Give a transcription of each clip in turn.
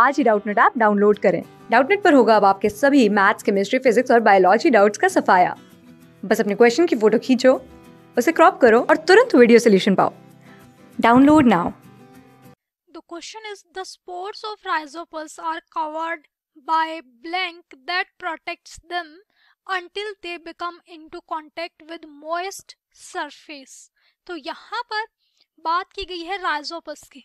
आज ही Doubtnut app download करें डाउटनेट पर होगा अब आपके सभी मैथ्स केमिस्ट्री फिजिक्स और बायोलॉजी डाउट्स का सफाया बस अपने क्वेश्चन की फोटो खींचो उसे क्रॉप करो और तुरंत वीडियो सोल्यूशन पाओ download now The question is the spores of rhizopods are covered by blank that protects them until they become into contact with moist surface. तो यहां पर बात की गई है राइजोपस की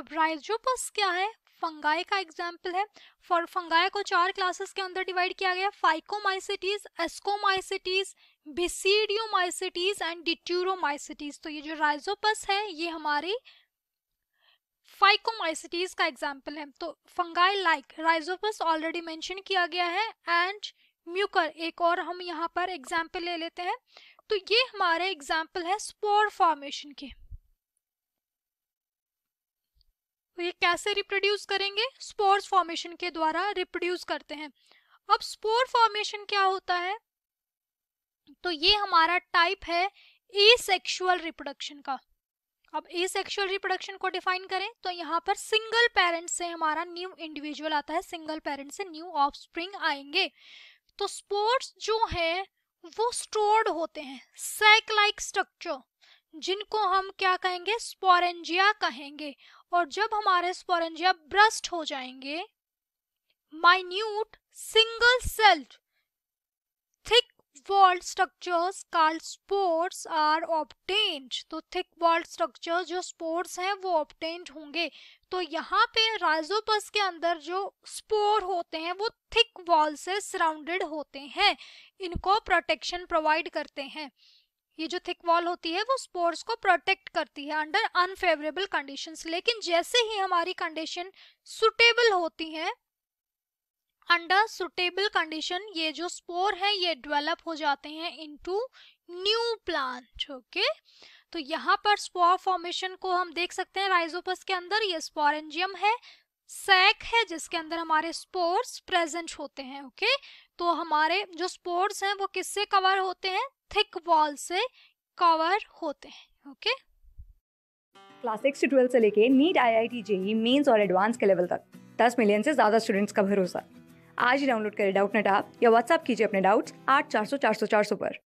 अब राइजोपस क्या है फंगाई का एग्जाम्पल है फॉर फंगाई को चार क्लासेस के अंदर डिवाइड किया गया phycomycetes ascomycetes basidiomycetes and deuteromycetes तो ये जो राइजोपस है ये हमारी फाइकोमाइसिटीज का एग्जाम्पल है तो fungi like rhizopus already mention किया गया है एंड म्यूकर एक और हम यहाँ पर एग्जाम्पल ले लेते हैं तो ये हमारे एग्जाम्पल है स्पोर फॉर्मेशन के तो ये कैसे रिप्रोड्यूस करेंगे स्पोर्स फॉर्मेशन के द्वारा रिप्रोड्यूस करते हैं अब स्पोर फॉर्मेशन क्या होता है तो ये हमारा टाइप है ए सेक्शुअल रिप्रोडक्शन का अब ए सेक्शुअल रिप्रोडक्शन को डिफाइन करें तो यहाँ पर सिंगल पेरेंट से हमारा न्यू इंडिविजुअल आता है सिंगल पेरेंट से न्यू ऑफस्प्रिंग आएंगे तो स्पोर्ट्स जो है वो स्टोर्ड होते हैं सेक लाइक स्ट्रक्चर जिनको हम क्या कहेंगे स्पोरेंजिया कहेंगे और जब हमारे स्पोरेंजिया ब्रस्ट हो जाएंगे minute single cell thick walled structures called spores are obtained तो थिक walled structures जो स्पोर्ट्स हैं वो obtained होंगे तो यहाँ पे राइजोपस के अंदर जो स्पोर होते हैं वो थिक वॉल से सराउंडेड होते हैं इनको प्रोटेक्शन प्रोवाइड करते हैं ये जो थिक वॉल होती है वो स्पोर्स को प्रोटेक्ट करती है अंडर अनफेवरेबल कंडीशंस लेकिन जैसे ही हमारी कंडीशन सुटेबल होती है अंडर सुटेबल कंडीशन ये जो स्पोर है ये डेवलप हो जाते हैं इनटू न्यू प्लांट ओके तो यहाँ पर स्पोर फॉर्मेशन को हम देख सकते हैं राइजोपस के अंदर ये स्पोरेंजियम है सैक है जिसके अंदर हमारे स्पोर्स प्रेजेंट होते हैं ओके तो हमारे जो स्पोर्स हैं वो किससे कवर होते हैं थिक वॉल से कवर होते हैं ओके क्लास सिक्स से ट्वेल्थ से लेके NEET I I T JEE mains और एडवांस के लेवल तक दस मिलियन से ज़्यादा स्टूडेंट्स का भरोसा आज ही डाउनलोड करें डाउट नेट आप या व्हाट्सअप कीजिए अपने डाउट्स आठ चार सौ चार सौ चार सौ पर